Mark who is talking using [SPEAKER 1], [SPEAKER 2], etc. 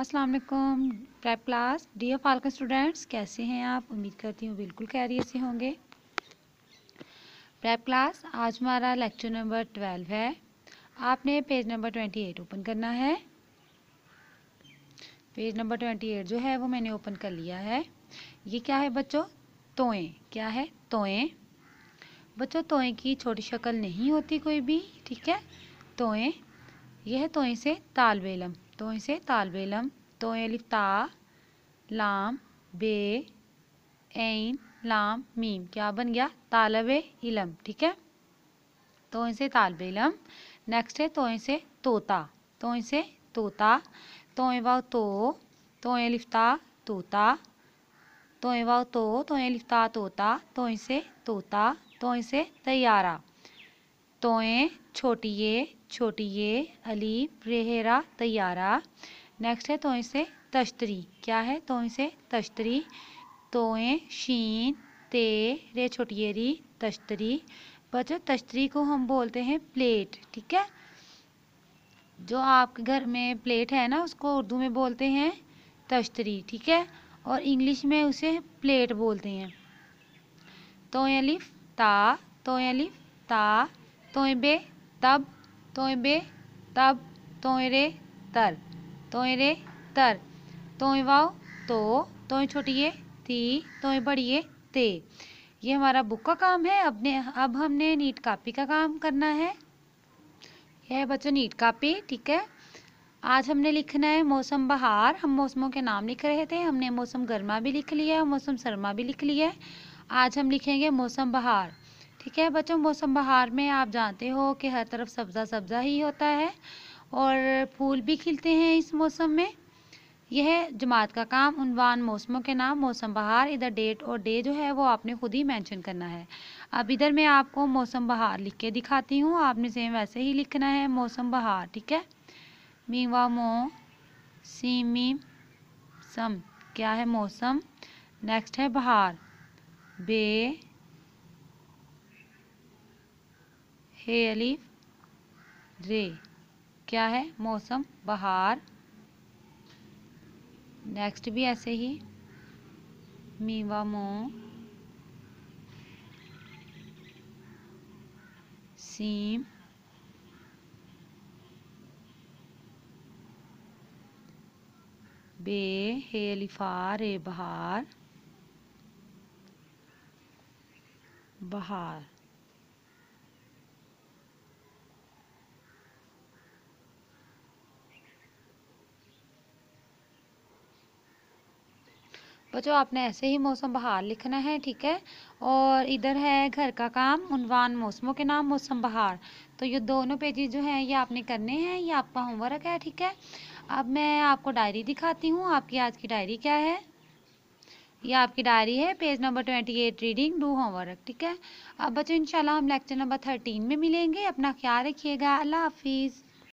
[SPEAKER 1] अस्सलाम वालेकुम prep class dear falcon students कैसे हैं आप उम्मीद करती हूँ बिल्कुल कैरियर से होंगे प्रेप क्लास आज हमारा लेक्चर नंबर ट्वेल्व है आपने page number twenty eight open करना है पेज नंबर ट्वेंटी एट जो है वो मैंने ओपन कर लिया है ये क्या है बच्चों तोएँ क्या है तोएँ बच्चों तोएँ की छोटी शक्ल नहीं होती कोई भी ठीक है तोएँ यह है तोएँ से तालब इलम तो इसे तालब इलम तो अलिफ ता लाम बे एन लाम मीम क्या बन गया तालब इलम ठीक है तो इसे तालब इलम नेक्स्ट है तो इसे तोता तो इसे तोता तो वाह तो तो लिफ्ता तोता तो वाह तो तो लिफ्ता तोता तो इसे तोता तो इसे तैयारा तोएं छोटिए छोटिए अली रेहरा तैयारा नेक्स्ट है तोएं से तश्तरी क्या है तोएं से तश्तरी तोएं शीन ते रे छोटिए री तश्तरी बच्चों तश्तरी को हम बोलते हैं प्लेट ठीक है जो आपके घर में प्लेट है ना उसको उर्दू में बोलते हैं तश्तरी ठीक है और इंग्लिश में उसे प्लेट बोलते हैं तोयलिफ ता तोयलिफ ता तोयबे तब तोयबे तब तोयरे तर तोयरे तर तोय वाओ तो तोय छोटिए ती तोय बढ़िए ते ये हमारा बुक का काम है अपने अब हमने नीट कापी का काम करना है यह है बच्चों नीट कापी ठीक है आज हमने लिखना है मौसम बहार हम मौसमों के नाम लिख रहे थे हमने मौसम गर्मा भी लिख लिया है मौसम सरमा भी लिख लिया है आज हम लिखेंगे मौसम बहार ठीक है बच्चों मौसम बहार में आप जानते हो कि हर तरफ सब्ज़ा सब्ज़ा ही होता है और फूल भी खिलते हैं इस मौसम में यह जमात का काम उनवान मौसमों के नाम मौसम बहार इधर डेट और डे जो है वो आपने खुद ही मेंशन करना है अब इधर मैं आपको मौसम बहार लिख के दिखाती हूँ आपने सेम वैसे ही लिखना है मौसम बहार ठीक है मीवा मो सीमी सम क्या है मौसम नेक्स्ट है बहार बे हे अलीफ रे क्या है मौसम बहार नेक्स्ट भी ऐसे ही मीवा मो सीम बे हे अलीफा रे बहार बहार बच्चों आपने ऐसे ही मौसम बहार लिखना है ठीक है और इधर है घर का काम उनवान मौसमों के नाम मौसम बहार तो ये दोनों पेजेज जो हैं ये आपने करने हैं ये आपका होमवर्क है ठीक है अब मैं आपको डायरी दिखाती हूँ आपकी आज की डायरी क्या है ये आपकी डायरी है page number twenty eight reading do homework ठीक है अब बच्चों इंशाल्लाह हम लेक्चर नंबर थर्टीन में मिलेंगे अपना ख्याल रखिएगा अल्लाह हाफिज़